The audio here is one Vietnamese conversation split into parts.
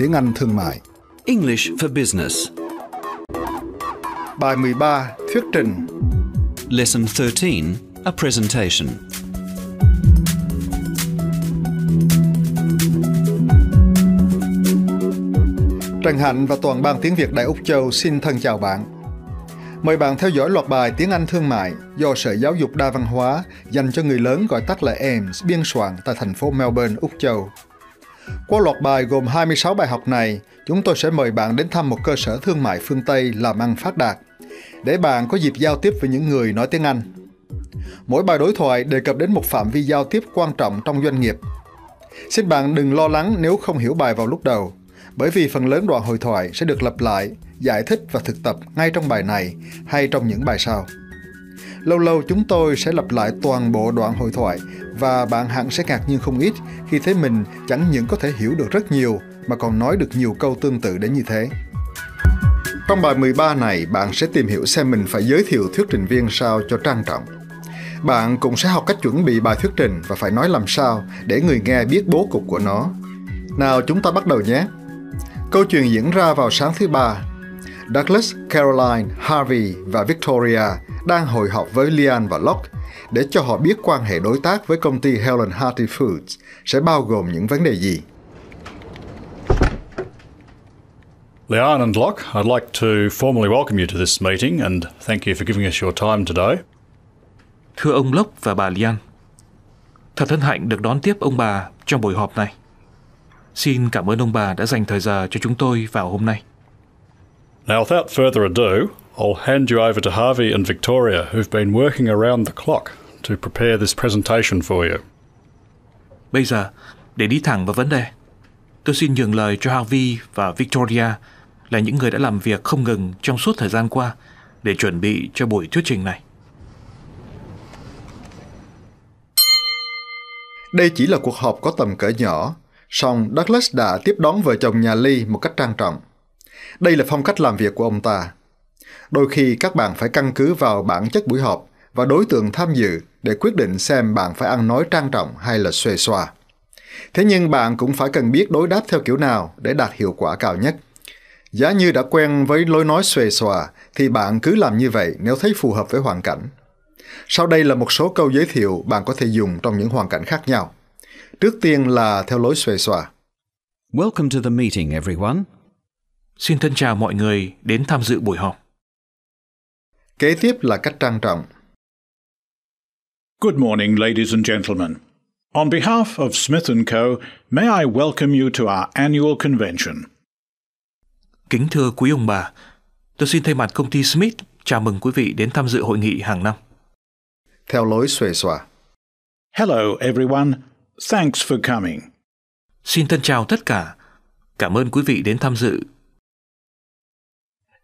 tiếng Anh thương mại. English for Business. Bài 13, thuyết trình. Lesson 13, a presentation. Trần Hạnh và toàn ban tiếng Việt Đại Úc Châu xin thân chào bạn. Mời bạn theo dõi loạt bài Tiếng Anh Thương mại do Sở Giáo dục Đa Văn hóa dành cho người lớn gọi tắt là AIMS biên soạn tại thành phố Melbourne, Úc Châu. Qua loạt bài gồm 26 bài học này, chúng tôi sẽ mời bạn đến thăm một cơ sở thương mại phương Tây làm ăn phát đạt, để bạn có dịp giao tiếp với những người nói tiếng Anh. Mỗi bài đối thoại đề cập đến một phạm vi giao tiếp quan trọng trong doanh nghiệp. Xin bạn đừng lo lắng nếu không hiểu bài vào lúc đầu, bởi vì phần lớn đoạn hội thoại sẽ được lặp lại, giải thích và thực tập ngay trong bài này hay trong những bài sau. Lâu lâu chúng tôi sẽ lặp lại toàn bộ đoạn hội thoại và bạn hẳn sẽ ngạc nhiên không ít khi thấy mình chẳng những có thể hiểu được rất nhiều mà còn nói được nhiều câu tương tự đến như thế. Trong bài 13 này, bạn sẽ tìm hiểu xem mình phải giới thiệu thuyết trình viên sao cho trang trọng. Bạn cũng sẽ học cách chuẩn bị bài thuyết trình và phải nói làm sao để người nghe biết bố cục của nó. Nào chúng ta bắt đầu nhé! Câu chuyện diễn ra vào sáng thứ ba, Douglas, Caroline, Harvey và Victoria đang hội họp với Lian và Locke để cho họ biết quan hệ đối tác với công ty Helen Harty Foods sẽ bao gồm những vấn đề gì. Leon and Locke, I'd like to formally welcome you to this meeting and thank you for giving us your time today. Thưa ông Locke và bà Lian, thật hân hạnh được đón tiếp ông bà trong buổi họp này. Xin cảm ơn ông bà đã dành thời giờ cho chúng tôi vào hôm nay. Now, without further ado, I'll hand you over to Harvey and Victoria, who've been working around the clock to prepare this presentation for you. Bây giờ, để đi thẳng vào vấn đề, tôi xin nhường lời cho Harvey và Victoria là những người đã làm việc không ngừng trong suốt thời gian qua để chuẩn bị cho buổi thuyết trình này. Đây chỉ là cuộc họp có tầm cỡ nhỏ, song Douglas đã tiếp đón vợ chồng nhà Lee một cách trang trọng. Đây là phong cách làm việc của ông ta. Đôi khi các bạn phải căn cứ vào bản chất buổi họp và đối tượng tham dự để quyết định xem bạn phải ăn nói trang trọng hay là xuề xòa. Thế nhưng bạn cũng phải cần biết đối đáp theo kiểu nào để đạt hiệu quả cao nhất. Giá như đã quen với lối nói xuề xòa thì bạn cứ làm như vậy nếu thấy phù hợp với hoàn cảnh. Sau đây là một số câu giới thiệu bạn có thể dùng trong những hoàn cảnh khác nhau. Trước tiên là theo lối xuề xòa. Welcome to the meeting everyone. Xin thân chào mọi người đến tham dự buổi họp. Kế tiếp là cách trang trọng. Good morning, ladies and gentlemen. On behalf of Smith Co, may I welcome you to our annual convention. Kính thưa quý ông bà, tôi xin thay mặt công ty Smith chào mừng quý vị đến tham dự hội nghị hàng năm. Theo lối xuề xòa. Hello everyone, thanks for coming. Xin thân chào tất cả. Cảm ơn quý vị đến tham dự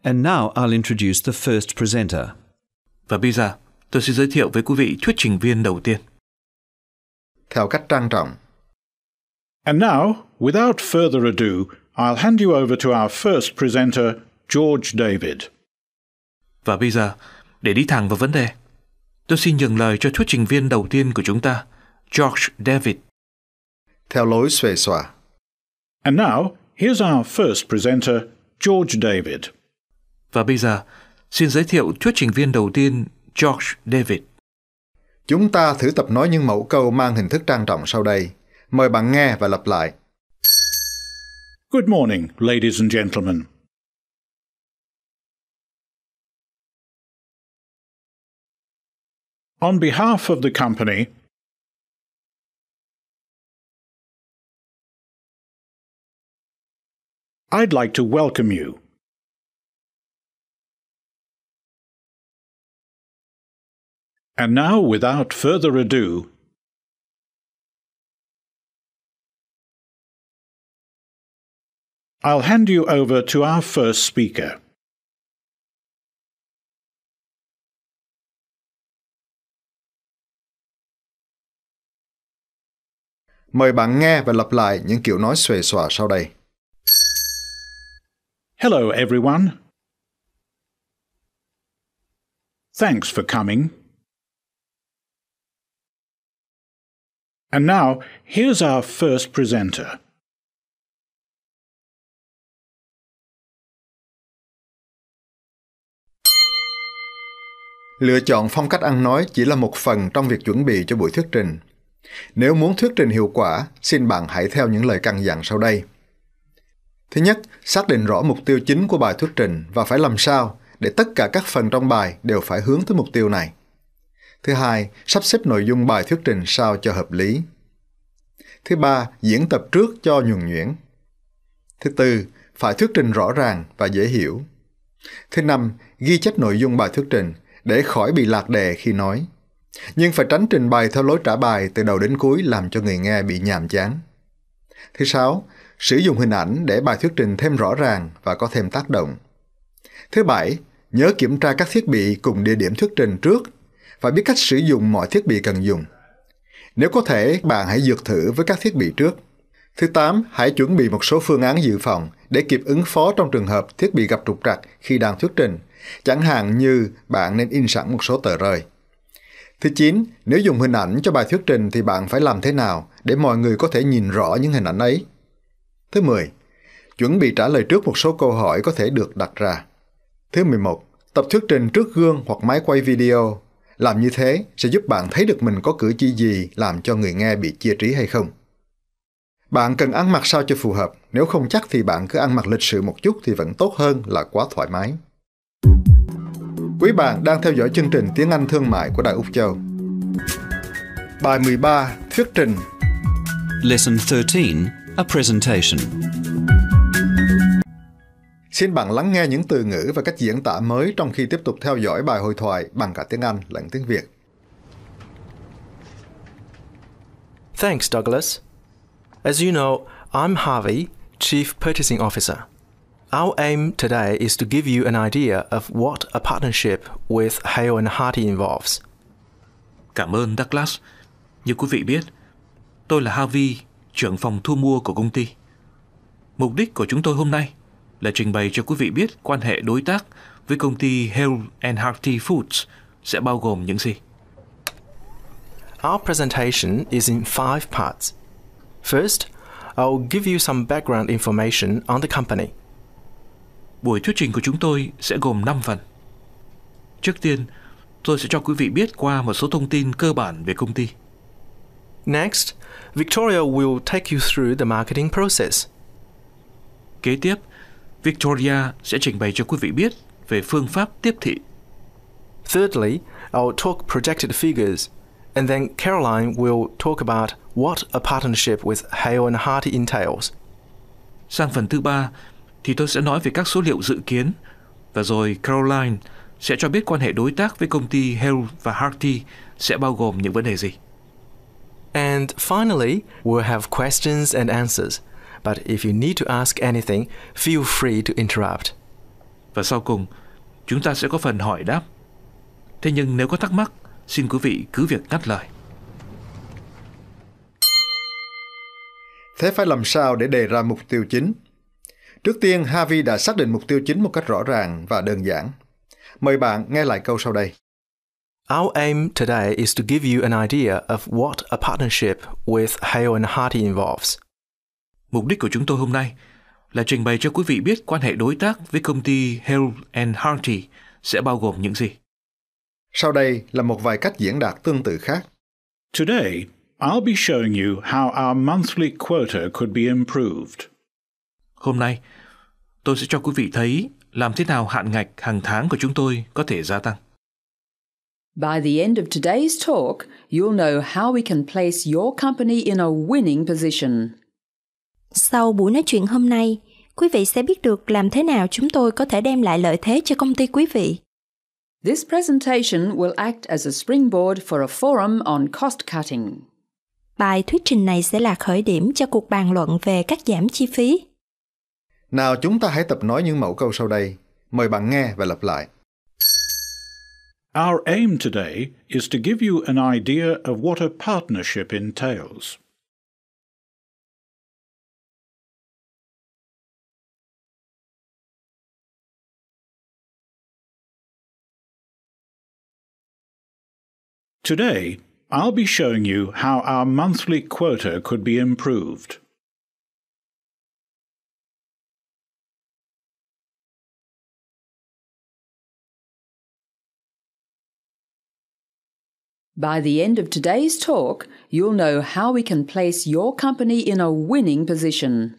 And now I'll introduce the first presenter. Và bây giờ, tôi sẽ giới thiệu với quý vị thuyết trình viên đầu tiên. Theo cách trang trọng. And now, without further ado, I'll hand you over to our first presenter, George David. Và bây giờ, để đi thẳng vào vấn đề, tôi xin nhường lời cho thuyết trình viên đầu tiên của chúng ta, George David. Theo lối xuề xòa. And now, here's our first presenter, George David. Và bây giờ, xin giới thiệu thuyết trình viên đầu tiên George David. Chúng ta thử tập nói những mẫu câu mang hình thức trang trọng sau đây. Mời bạn nghe và lặp lại. Good morning, ladies and gentlemen. On behalf of the company, I'd like to welcome you And now, without further ado, I'll hand you over to our first speaker. Mời bạn nghe và lặp lại những kiểu nói xuề xòa sau đây. Hello everyone. Thanks for coming. And now, here's our first presenter. Lựa chọn phong cách ăn nói chỉ là một phần trong việc chuẩn bị cho buổi thuyết trình. Nếu muốn thuyết trình hiệu quả, xin bạn hãy theo những lời căn dặn sau đây. Thứ nhất, xác định rõ mục tiêu chính của bài thuyết trình và phải làm sao để tất cả các phần trong bài đều phải hướng tới mục tiêu này. Thứ hai, sắp xếp nội dung bài thuyết trình sao cho hợp lý. Thứ ba, diễn tập trước cho nhuần nhuyễn. Thứ tư, phải thuyết trình rõ ràng và dễ hiểu. Thứ năm, ghi chép nội dung bài thuyết trình để khỏi bị lạc đề khi nói. Nhưng phải tránh trình bày theo lối trả bài từ đầu đến cuối làm cho người nghe bị nhàm chán. Thứ sáu, sử dụng hình ảnh để bài thuyết trình thêm rõ ràng và có thêm tác động. Thứ bảy, nhớ kiểm tra các thiết bị cùng địa điểm thuyết trình trước và biết cách sử dụng mọi thiết bị cần dùng. Nếu có thể, bạn hãy dược thử với các thiết bị trước. Thứ 8, hãy chuẩn bị một số phương án dự phòng để kịp ứng phó trong trường hợp thiết bị gặp trục trặc khi đang thuyết trình, chẳng hạn như bạn nên in sẵn một số tờ rơi. Thứ 9, nếu dùng hình ảnh cho bài thuyết trình thì bạn phải làm thế nào để mọi người có thể nhìn rõ những hình ảnh ấy? Thứ 10, chuẩn bị trả lời trước một số câu hỏi có thể được đặt ra. Thứ 11, tập thuyết trình trước gương hoặc máy quay video làm như thế sẽ giúp bạn thấy được mình có cử chỉ gì làm cho người nghe bị chia trí hay không. Bạn cần ăn mặc sao cho phù hợp, nếu không chắc thì bạn cứ ăn mặc lịch sự một chút thì vẫn tốt hơn là quá thoải mái. Quý bạn đang theo dõi chương trình Tiếng Anh Thương mại của Đại Úc Châu. Bài 13, Thuyết trình Lesson 13, A Presentation Xin bạn lắng nghe những từ ngữ và cách diễn tả mới trong khi tiếp tục theo dõi bài hội thoại bằng cả tiếng Anh lẫn tiếng Việt. Thanks, Douglas. As you know, I'm Harvey, Chief Purchasing Officer. Our aim today is to give you an idea of what a partnership with Hale and Hardy involves. Cảm ơn Douglas. Như quý vị biết, tôi là Harvey, trưởng phòng thu mua của công ty. Mục đích của chúng tôi hôm nay là trình bày cho quý vị biết quan hệ đối tác với công ty Hale and Hearty Foods sẽ bao gồm những gì. Our presentation is in five parts. First, I'll give you some background information on the company. Buổi thuyết trình của chúng tôi sẽ gồm 5 phần. Trước tiên, tôi sẽ cho quý vị biết qua một số thông tin cơ bản về công ty. Next, Victoria will take you through the marketing process. Kế tiếp, Victoria sẽ trình bày cho quý vị biết về phương pháp tiếp thị. Thirdly, I'll talk projected figures, and then Caroline will talk about what a partnership with Hale and Hardy entails. Sang phần thứ ba thì tôi sẽ nói về các số liệu dự kiến và rồi Caroline sẽ cho biết quan hệ đối tác với công ty Hale và Hardy sẽ bao gồm những vấn đề gì. And finally, we'll have questions and answers. But if you need to ask anything, feel free to interrupt. Và sau cùng, chúng ta sẽ có phần hỏi đáp. Thế nhưng nếu có thắc mắc, xin quý vị cứ việc ngắt lời. Thế phải làm sao để đề ra mục tiêu chính? Trước tiên, Harvey đã xác định mục tiêu chính một cách rõ ràng và đơn giản. Mời bạn nghe lại câu sau đây. Our aim today is to give you an idea of what a partnership with Hale and Hardy involves. Mục đích của chúng tôi hôm nay là trình bày cho quý vị biết quan hệ đối tác với công ty Harold and Harty sẽ bao gồm những gì. Sau đây là một vài cách diễn đạt tương tự khác. Today, I'll be showing you how our monthly quota could be improved. Hôm nay, tôi sẽ cho quý vị thấy làm thế nào hạn ngạch hàng tháng của chúng tôi có thể gia tăng. By the end of today's talk, you'll know how we can place your company in a winning position. Sau buổi nói chuyện hôm nay, quý vị sẽ biết được làm thế nào chúng tôi có thể đem lại lợi thế cho công ty quý vị. This presentation will act as a springboard for a forum on cost cutting. Bài thuyết trình này sẽ là khởi điểm cho cuộc bàn luận về cắt giảm chi phí. Nào chúng ta hãy tập nói những mẫu câu sau đây. Mời bạn nghe và lặp lại. Our aim today is to give you an idea of what a partnership entails. Today, I'll be showing you how our monthly quota could be improved. By the end of today's talk, you'll know how we can place your company in a winning position.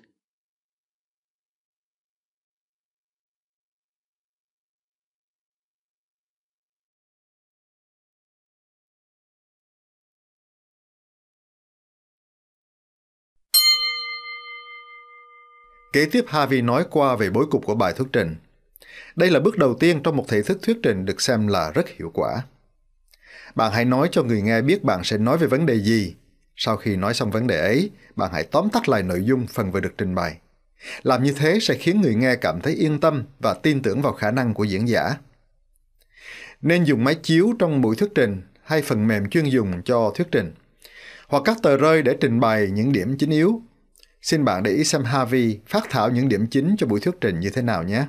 Kế tiếp Harvey nói qua về bối cục của bài thuyết trình. Đây là bước đầu tiên trong một thể thức thuyết trình được xem là rất hiệu quả. Bạn hãy nói cho người nghe biết bạn sẽ nói về vấn đề gì. Sau khi nói xong vấn đề ấy, bạn hãy tóm tắt lại nội dung phần vừa được trình bày. Làm như thế sẽ khiến người nghe cảm thấy yên tâm và tin tưởng vào khả năng của diễn giả. Nên dùng máy chiếu trong buổi thuyết trình hay phần mềm chuyên dùng cho thuyết trình, hoặc các tờ rơi để trình bày những điểm chính yếu Xin bạn để ý xem Harvey phát thảo những điểm chính cho buổi thuyết trình như thế nào nhé.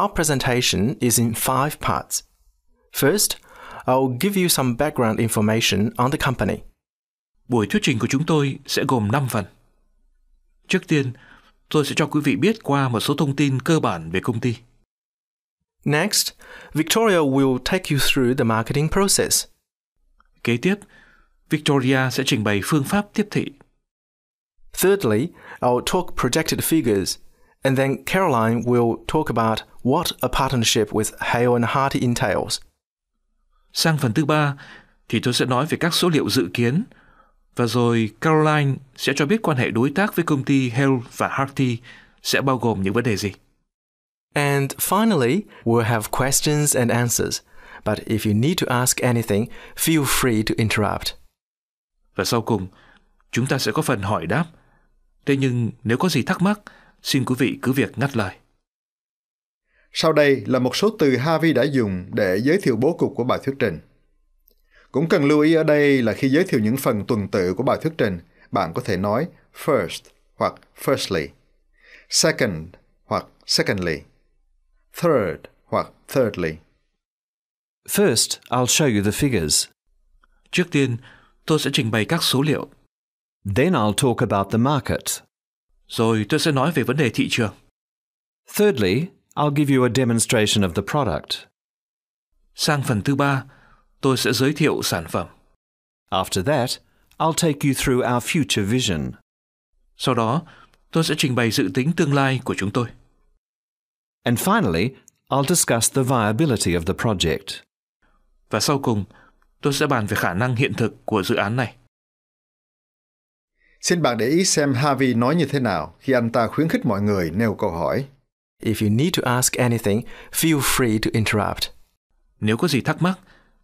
Our presentation is in five parts. First, I'll give you some background information on the company. Buổi thuyết trình của chúng tôi sẽ gồm 5 phần. Trước tiên, tôi sẽ cho quý vị biết qua một số thông tin cơ bản về công ty. Next, Victoria will take you through the marketing process. Kế tiếp, Victoria sẽ trình bày phương pháp tiếp thị Thirdly, I'll talk projected figures, and then Caroline will talk about what a partnership with Hale and Hardy entails. Sang phần thứ ba thì tôi sẽ nói về các số liệu dự kiến và rồi Caroline sẽ cho biết quan hệ đối tác với công ty Hale và Hardy sẽ bao gồm những vấn đề gì. And finally, we'll have questions and answers. But if you need to ask anything, feel free to interrupt. Và sau cùng, chúng ta sẽ có phần hỏi đáp Thế nhưng nếu có gì thắc mắc, xin quý vị cứ việc ngắt lời. Sau đây là một số từ Harvey đã dùng để giới thiệu bố cục của bài thuyết trình. Cũng cần lưu ý ở đây là khi giới thiệu những phần tuần tự của bài thuyết trình, bạn có thể nói first hoặc firstly, second hoặc secondly, third hoặc thirdly. First, I'll show you the figures. Trước tiên, tôi sẽ trình bày các số liệu. Then I'll talk about the market. Rồi tôi sẽ nói về vấn đề thị trường. Thirdly, I'll give you a demonstration of the product. Sang phần thứ ba, tôi sẽ giới thiệu sản phẩm. After that, I'll take you through our future vision. Sau đó, tôi sẽ trình bày dự tính tương lai của chúng tôi. And finally, I'll discuss the viability of the project. Và sau cùng, tôi sẽ bàn về khả năng hiện thực của dự án này. Xin bạn để ý xem Harvey nói như thế nào khi anh ta khuyến khích mọi người nêu câu hỏi. If you need to ask anything, feel free to interrupt. Nếu có gì thắc mắc,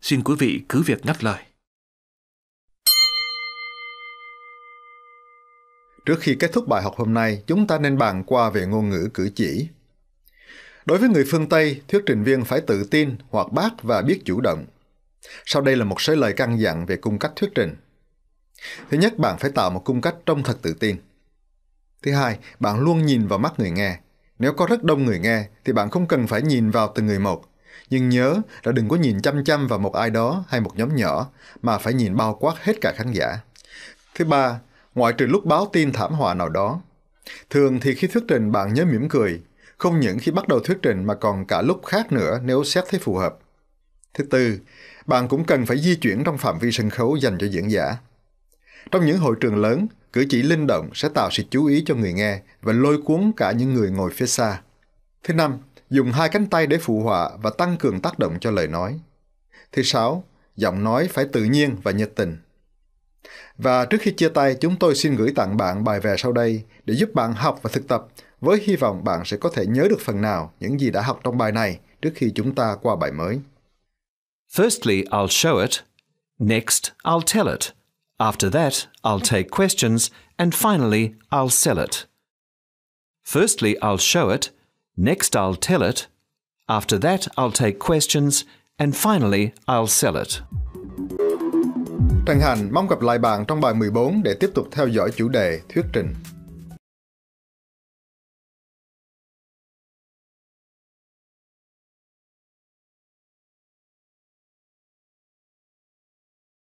xin quý vị cứ việc ngắt lời. Trước khi kết thúc bài học hôm nay, chúng ta nên bàn qua về ngôn ngữ cử chỉ. Đối với người phương Tây, thuyết trình viên phải tự tin, hoạt bát và biết chủ động. Sau đây là một số lời căn dặn về cung cách thuyết trình. Thứ nhất, bạn phải tạo một cung cách trông thật tự tin. Thứ hai, bạn luôn nhìn vào mắt người nghe. Nếu có rất đông người nghe, thì bạn không cần phải nhìn vào từng người một. Nhưng nhớ là đừng có nhìn chăm chăm vào một ai đó hay một nhóm nhỏ, mà phải nhìn bao quát hết cả khán giả. Thứ ba, ngoại trừ lúc báo tin thảm họa nào đó. Thường thì khi thuyết trình bạn nhớ mỉm cười, không những khi bắt đầu thuyết trình mà còn cả lúc khác nữa nếu xét thấy phù hợp. Thứ tư, bạn cũng cần phải di chuyển trong phạm vi sân khấu dành cho diễn giả. Trong những hội trường lớn, cử chỉ linh động sẽ tạo sự chú ý cho người nghe và lôi cuốn cả những người ngồi phía xa. Thứ năm, dùng hai cánh tay để phụ họa và tăng cường tác động cho lời nói. Thứ sáu, giọng nói phải tự nhiên và nhiệt tình. Và trước khi chia tay, chúng tôi xin gửi tặng bạn bài về sau đây để giúp bạn học và thực tập với hy vọng bạn sẽ có thể nhớ được phần nào những gì đã học trong bài này trước khi chúng ta qua bài mới. Firstly, I'll show it. Next, I'll tell it. After that, I'll take questions, and finally, I'll sell it. Firstly, I'll show it, next, I'll tell it, after that, I'll take questions, and finally, I'll sell it. Trần Hành mong gặp lại bạn trong bài 14 để tiếp tục theo dõi chủ đề thuyết trình.